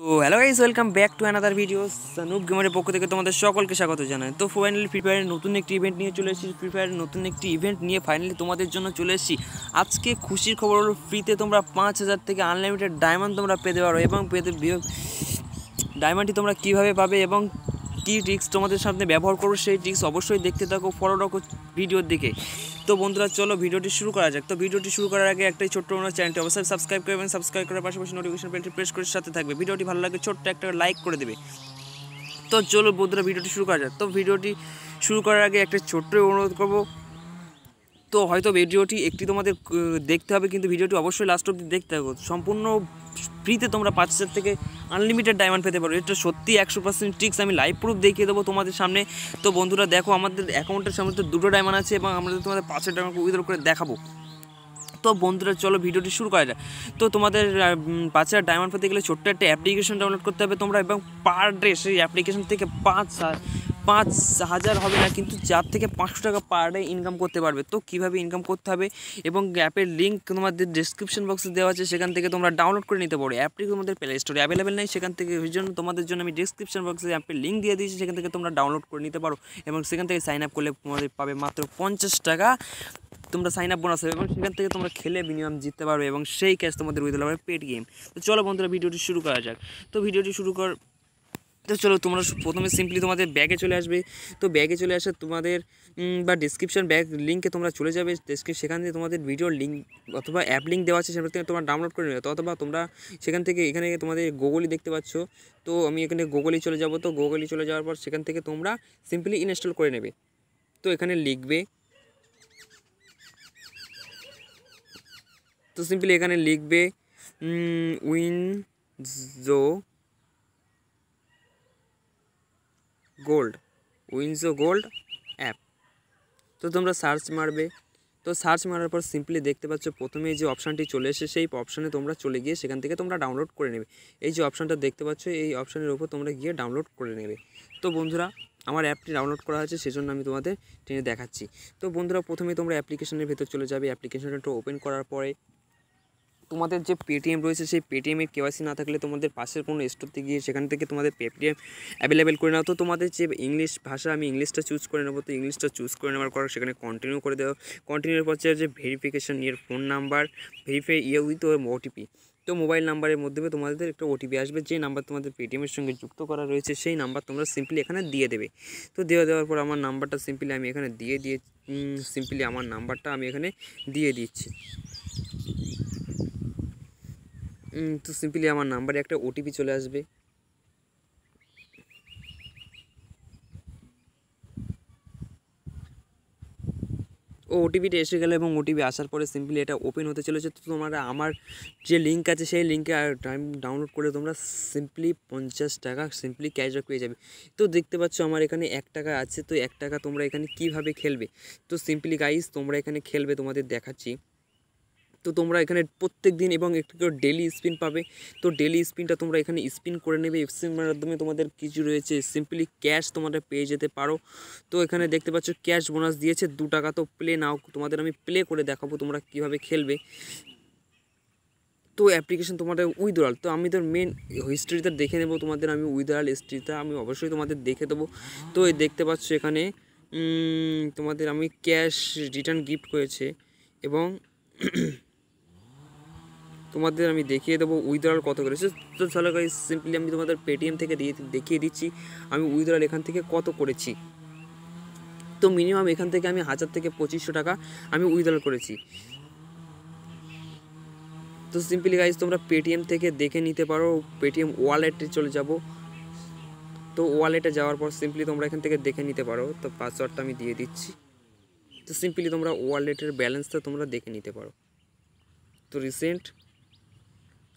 তো hello guys welcome back to another video Sanup গেমারের পক্ষ থেকে তোমাদের সকলকে স্বাগত জানাই তো ফাইনালি ফ্রি ফায়ারের নতুন একটি ইভেন্ট নিয়ে চলে এসেছি ফ্রি ফায়ারের নতুন একটি ইভেন্ট নিয়ে ফাইনালি তোমাদের জন্য চলে এসেছি আজকে খুশির খবর হলো ফ্রিতে তোমরা পাঁচ হাজার থেকে আনলিমিটেড ডায়মন্ড তোমরা পেতে পারো এবং পেতে ডায়মন্ডটি তোমরা কীভাবে পাবে এবং কী ট্রিক্স তোমাদের সামনে ব্যবহার করো সেই ট্রিক্স অবশ্যই দেখতে থাকো ফলো রাখো ভিডিওর দিকে তো বন্ধুরা চলো ভিডিওটি শুরু করা যাক তো ভিডিওটি শুরু করার আগে একটাই ছোট্ট অনুরোধ চ্যানেলটি অবশ্যই সাবস্ক্রাইব করবেন সাবস্ক্রাইব করার পাশাপাশি নোটিফিকেশন বেলটি প্রেস করে সাথে থাকবে ভিডিওটি ভালো লাগে ছোট্ট একটা লাইক করে দেবে তো চলো বন্ধুরা ভিডিওটি শুরু করা যাক তো ভিডিওটি শুরু করার আগে একটা ছোট্ট অনুরোধ করবো তো হয়তো ভিডিওটি একটি তোমাদের দেখতে হবে কিন্তু ভিডিওটি অবশ্যই লাস্ট অব্দি দেখতে হবে সম্পূর্ণ ফ্রিতে তোমরা পাঁচ হাজার থেকে আনলিমিটেড ডায়মন্ড পেতে পারো এটা সত্যি একশো পার্সেন্ট ট্রিক্স আমি লাইভ প্রুফ দেখিয়ে দেবো তোমাদের সামনে তো বন্ধুরা দেখো আমাদের অ্যাকাউন্টের সামনে তো দুটো ডায়মন্ড আছে এবং আমরা তোমাদের পাঁচের ডায়মন্ড উইথড্র করে দেখাবো তো বন্ধুরা চলো ভিডিওটি শুরু করা যায় তো তোমাদের পাঁচ হাজার ডায়মন্ড পেতে গেলে ছোট্ট একটা অ্যাপ্লিকেশন ডাউনলোড করতে হবে তোমরা এবং পার ডে সেই অ্যাপ্লিকেশন থেকে পাঁচ পাঁচ হাজার হবে না কিন্তু চার থেকে পাঁচশো টাকা পার ডে ইনকাম করতে পারবে তো কিভাবে ইনকাম করতে হবে এবং অ্যাপের লিঙ্ক তোমাদের ডিসক্রিপশন বক্সে দেওয়া আছে সেখান থেকে তোমরা ডাউনলোড করে নিতে পারো অ্যাপটি তোমাদের প্লে স্টোরে অ্যাভেলেবেল নেই সেখান থেকে ওই জন্য তোমাদের জন্য আমি ডিসক্রিপশন বক্সে অ্যাপের লিঙ্ক দিয়ে দিয়েছি সেখান থেকে তোমরা ডাউনলোড করে নিতে পারো এবং সেখান থেকে সাইন আপ করলে তোমাদের পাবে মাত্র পঞ্চাশ টাকা তোমরা সাইন আপ বোনাস হবে এবং সেখান থেকে তোমরা খেলে মিনিমাম জিততে পারবে এবং সেই ক্যাশ তোমাদের উইথ হবে পেট গেম তো চলো বন্ধুরা ভিডিওটি শুরু করা যাক তো ভিডিওটি শুরু কর তো চলো তোমরা প্রথমে সিম্পলি তোমাদের ব্যাগে চলে আসবে তো ব্যাগে চলে আসে তোমাদের বা ডিসক্রিপশন ব্যাগ লিঙ্কে তোমরা চলে যাবে সেখান থেকে তোমাদের ভিডিওর লিঙ্ক অথবা অ্যাপ লিঙ্ক দেওয়া আছে সেখান থেকে তোমরা ডাউনলোড করে নেবে অথবা তোমরা সেখান থেকে এখানে তোমাদের গুগলই দেখতে পাচ্ছ তো আমি এখানে গুগলই চলে যাব তো গুগলই চলে যাওয়ার পর সেখান থেকে তোমরা সিম্পলি ইনস্টল করে নেবে তো এখানে লিখবে তো সিম্পলি এখানে লিখবে WinZO gold WinZO gold app তো তোমরা সার্চ মারবে তো সার্চ মারার পর সিম্পলি দেখতে পাচ্ছ প্রথমে যে অপশানটি চলে এসে সেই অপশানে তোমরা চলে গিয়ে সেখান থেকে তোমরা ডাউনলোড করে নেবে এই যে অপশানটা দেখতে পাচ্ছ এই অপশানের উপর তোমরা গিয়ে ডাউনলোড করে নেবে তো বন্ধুরা আমার অ্যাপটি ডাউনলোড করা হয়েছে সেজন্য আমি তোমাদের টেনে দেখাচ্ছি তো বন্ধুরা প্রথমে তোমরা অ্যাপ্লিকেশনের ভেতর চলে যাবে অ্যাপ্লিকেশনটা ওপেন করার পরে তোমাদের যে পেটিএম রয়েছে সেই পেটিএমের কেওয়াইসি না থাকলে তোমাদের পাশের কোনো স্টোরতে গিয়ে সেখান থেকে তোমাদের পেটিএম অ্যাভেলেবেল করে নাও তো তোমাদের যে ইংলিশ ভাষা আমি ইংলিশটা চুজ করে নেবো তো ইংলিশটা চুজ করে নেওয়ার পর সেখানে কন্টিনিউ করে দেওয়া কন্টিনিউর পর যে ভেরিফিকেশান ইয়ের ফোন নাম্বার ভেরিফাই ইয়ে উইথ ওটিপি তো মোবাইল নাম্বারের মধ্যে তোমাদের একটা ওটিপি আসবে যে নাম্বার তোমাদের পেটিএমের সঙ্গে যুক্ত করা রয়েছে সেই নাম্বার তোমরা সিম্পলি এখানে দিয়ে দেবে তো দিয়ে দেওয়ার পর আমার নাম্বারটা সিম্পলি আমি এখানে দিয়ে দিয়ে সিম্পলি আমার নাম্বারটা আমি এখানে দিয়ে দিচ্ছি তো সিম্পলি আমার নাম্বারে একটা ওটিপি চলে আসবে ও ওটিপিটা এসে গেলে এবং ওটিপি আসার পরে সিম্পলি এটা ওপেন হতে চলেছে তো তোমরা আমার যে লিঙ্ক আছে সেই লিঙ্কে টাইম ডাউনলোড করে তোমরা সিম্পলি পঞ্চাশ টাকা সিম্পলি ক্যাশব্যাক পেয়ে যাবে তো দেখতে পাচ্ছ আমার এখানে এক টাকা আছে তো এক টাকা তোমরা এখানে কিভাবে খেলবে তো সিম্পলি গাইস তোমরা এখানে খেলবে তোমাদের দেখাচ্ছি তো তোমরা এখানে প্রত্যেক দিন এবং একটু ডেলি স্পিন পাবে তো ডেলি স্পিনটা তোমরা এখানে স্পিন করে নেবে স্পিনের মাধ্যমে তোমাদের কিছু রয়েছে সিম্পলি ক্যাশ তোমরা পেয়ে যেতে পারো তো এখানে দেখতে পাচ্ছ ক্যাশ বোনাস দিয়েছে দু টাকা তো প্লে নাও তোমাদের আমি প্লে করে দেখাবো তোমরা কিভাবে খেলবে তো অ্যাপ্লিকেশন তোমাদের উইথড্রল তো আমি তোর মেন হিস্ট্রিটা দেখে নেবো তোমাদের আমি উইথড্রল হিস্ট্রিটা আমি অবশ্যই তোমাদের দেখে দেবো তো এই দেখতে পাচ্ছ এখানে তোমাদের আমি ক্যাশ রিটার্ন গিফট করেছে এবং তোমাদের আমি দেখিয়ে দেবো উইথড্রল কত করে তো চলো গাইজ সিম্পলি আমি তোমাদের পেটিএম থেকে দিয়ে দেখিয়ে দিচ্ছি আমি উইথড্রল এখান থেকে কত করেছি তো মিনিমাম এখান থেকে আমি হাজার থেকে পঁচিশশো টাকা আমি উইথড্রল করেছি তো সিম্পলি গাইজ তোমরা পেটিএম থেকে দেখে নিতে পারো পেটিএম ওয়ালেটে চলে যাব তো ওয়ালেটে যাওয়ার পর সিম্পলি তোমরা এখান থেকে দেখে নিতে পারো তো পাসওয়ার্ডটা আমি দিয়ে দিচ্ছি তো সিম্পলি তোমরা ওয়ালেটের ব্যালেন্সটা তোমরা দেখে নিতে পারো তো রিসেন্ট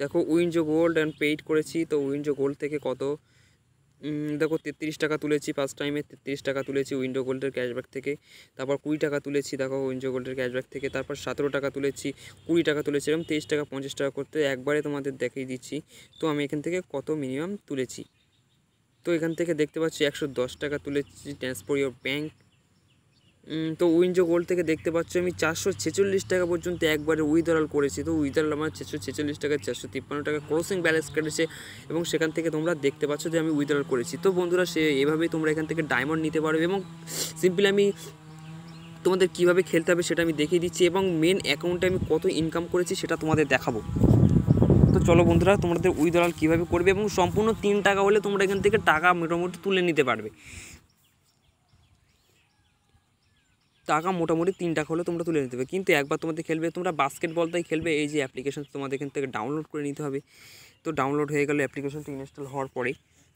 দেখো উইনজো গোল্ড অ্যান্ড পেইড করেছি তো উইনজো গোল্ড থেকে কত দেখো তেত্রিশ টাকা তুলেছি ফার্স্ট টাইমে তেত্রিশ টাকা তুলেছি উইন্ডো গোল্ডের ক্যাশব্যাক থেকে তারপর কুড়ি টাকা তুলেছি দেখো উইন্ডো গোল্ডের ক্যাশব্যাক থেকে তারপর সতেরো টাকা তুলেছি কুড়ি টাকা তুলেছি এবং তেইশ টাকা পঞ্চাশ টাকা করতে একবারে তোমাদের দেখিয়ে দিচ্ছি তো আমি এখান থেকে কত মিনিমাম তুলেছি তো এখান থেকে দেখতে পাচ্ছি একশো দশ টাকা তুলেছি ট্রান্সফোর ইউর ব্যাঙ্ক তো উইনজো গোল্ড থেকে দেখতে পাচ্ছ আমি চারশো ছেচল্লিশ টাকা পর্যন্ত একবারে উইথড্রল করেছি তো উইথড্রল আমার চারশো ছেচল্লিশ টাকা চারশো তিপ্পান্ন টাকা ক্রসিং ব্যালেন্স কেটেছে এবং সেখান থেকে তোমরা দেখতে পাচ্ছ যে আমি উইথড্রল করেছি তো বন্ধুরা সে এভাবেই তোমরা এখান থেকে ডায়মন্ড নিতে পারো এবং সিম্পলি আমি তোমাদের কিভাবে খেলতে হবে সেটা আমি দেখিয়ে দিচ্ছি এবং মেন অ্যাকাউন্টে আমি কত ইনকাম করেছি সেটা তোমাদের দেখাবো তো চলো বন্ধুরা তোমাদের উইথড্রল কীভাবে করবে এবং সম্পূর্ণ তিন টাকা হলে তোমরা এখান থেকে টাকা মোটামুটি তুলে নিতে পারবে টাকা মোটামুটি তিন টাকা হলে তোমরা তুলে নিতে হবে কিন্তু একবার তোমাদের খেলবে তোমরা বাস্কেটবলটাই খেলবে এই যে অ্যাপ্লিকেশন তোমাদের এখান থেকে ডাউনলোড করে নিতে হবে তো ডাউনলোড হয়ে গেলে অ্যাপ্লিকেশনটি ইনস্টল হওয়ার পরে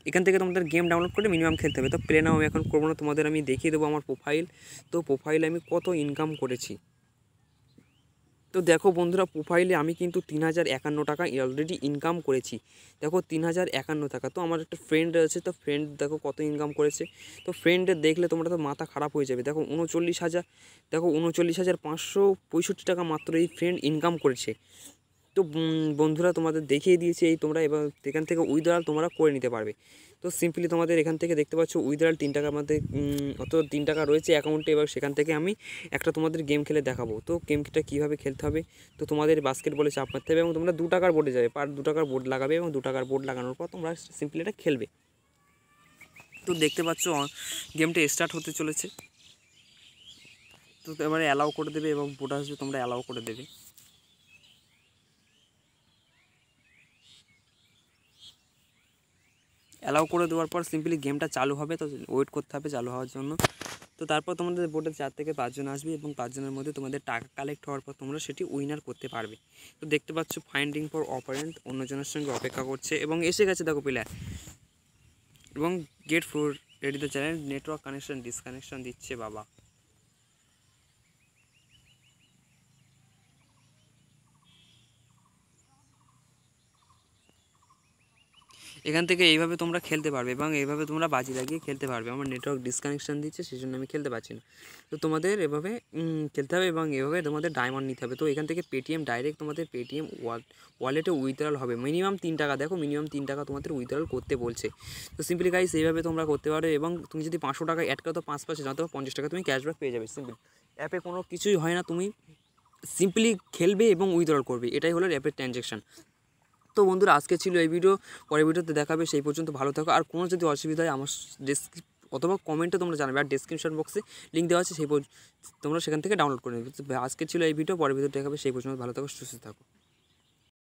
এখান থেকে তোমাদের গেম ডাউনলোড করে মিনিমাম খেলতে হবে তো প্লে নাও আমি এখন করবো না তোমাদের আমি দেখিয়ে দেবো আমার প্রোফাইল তো প্রোফাইলে আমি কত ইনকাম করেছি তো দেখো বন্ধুরা প্রোফাইলে আমি কিন্তু তিন হাজার একান্ন টাকা অলরেডি ইনকাম করেছি দেখো তিন হাজার একান্ন টাকা তো আমার একটা ফ্রেন্ড আছে তো ফ্রেন্ড দেখো কত ইনকাম করেছে তো ফ্রেন্ড দেখলে তোমরা তো মাথা খারাপ হয়ে যাবে দেখো উনচল্লিশ হাজার দেখো উনচল্লিশ হাজার পাঁচশো পঁয়ষট্টি টাকা মাত্র এই ফ্রেন্ড ইনকাম করেছে তো বন্ধুরা তোমাদের দেখিয়ে দিয়েছি এই তোমরা এবার এখান থেকে উইদ্রাল তোমরা করে নিতে পারবে তো সিম্পলি তোমাদের এখান থেকে দেখতে পাচ্ছ উইদ্রাল তিন টাকা আমাদের অত তিন টাকা রয়েছে অ্যাকাউন্টে এবার সেখান থেকে আমি একটা তোমাদের গেম খেলে দেখাবো তো গেমটা কীভাবে খেলতে হবে তো তোমাদের বাস্কেটবলে চাপ মারতে হবে এবং তোমরা দু টাকার বোর্ডে যাবে পার দু টাকার বোর্ড লাগাবে এবং দু টাকার বোর্ড লাগানোর পর তোমরা সিম্পলি এটা খেলবে তো দেখতে পাচ্ছ গেমটা স্টার্ট হতে চলেছে তো এবারে অ্যালাউ করে দেবে এবং বোর্ড আসবে তোমরা অ্যালাউ করে দেবে অ্যালাউ করে দেওয়ার পর সিম্পলি গেমটা চালু হবে তো ওয়েট করতে হবে চালু হওয়ার জন্য তো তারপর তোমাদের বোর্ডে চার থেকে পাঁচজন আসবে এবং পাঁচজনের মধ্যে তোমাদের টাকা কালেক্ট হওয়ার পর তোমরা সেটি উইনার করতে পারবে তো দেখতে পাচ্ছ ফাইন্ডিং ফর অপারেন্ট অন্যজনের সঙ্গে অপেক্ষা করছে এবং এসে গেছে দেখো প্লেয়ার এবং গেট ফোর রেডিতে চ্যানেল নেটওয়ার্ক কানেকশন ডিসকানেকশন দিচ্ছে বাবা এখান থেকে এইভাবে তোমরা খেলতে পারবে এবং এইভাবে তোমরা বাজি লাগিয়ে খেলতে পারবে আমার নেটওয়ার্ক ডিসকানেকশান দিচ্ছে সেই জন্য আমি খেলতে পারছি না তো তোমাদের এভাবে খেলতে হবে এবং এভাবে তোমাদের ডায়মন্ড নিতে হবে তো এখান থেকে পেটিএম ডাইরেক্ট তোমাদের পেটিএম ওয়ালেটে উইথড্রল হবে মিনিমাম তিন টাকা দেখো মিনিমাম তিন টাকা তোমাদের উইথড্রল করতে বলছে তো সিম্পলি গাইস সেইভাবে তোমরা করতে পারো এবং তুমি যদি পাঁচশো টাকা অ্যাড করো তো পাঁচ পাঁচ জানতে পঞ্চাশ টাকা তুমি ক্যাশব্যাক পেয়ে যাবে সিম্পল অ্যাপে কোনো কিছুই হয় না তুমি সিম্পলি খেলবে এবং উইথড্রল করবে এটাই হলো অ্যাপের ট্রানজ্যাকশান তো বন্ধুরা আজকে ছিল এই ভিডিও পরের ভিডিওতে দেখাবে সেই পর্যন্ত ভালো থাকো আর কোনো যদি অসুবিধা হয় আমার ডেসক্রিপ অথবা কমেন্টে তোমরা জানাবে আর ডিসক্রিপশন বক্সে লিঙ্ক দেওয়া আছে সেই তোমরা সেখান থেকে ডাউনলোড করে নেবে আজকে ছিল এই ভিডিও পরের ভিডিও দেখাবে সেই পর্যন্ত ভালো থাকো সুস্থ থাকো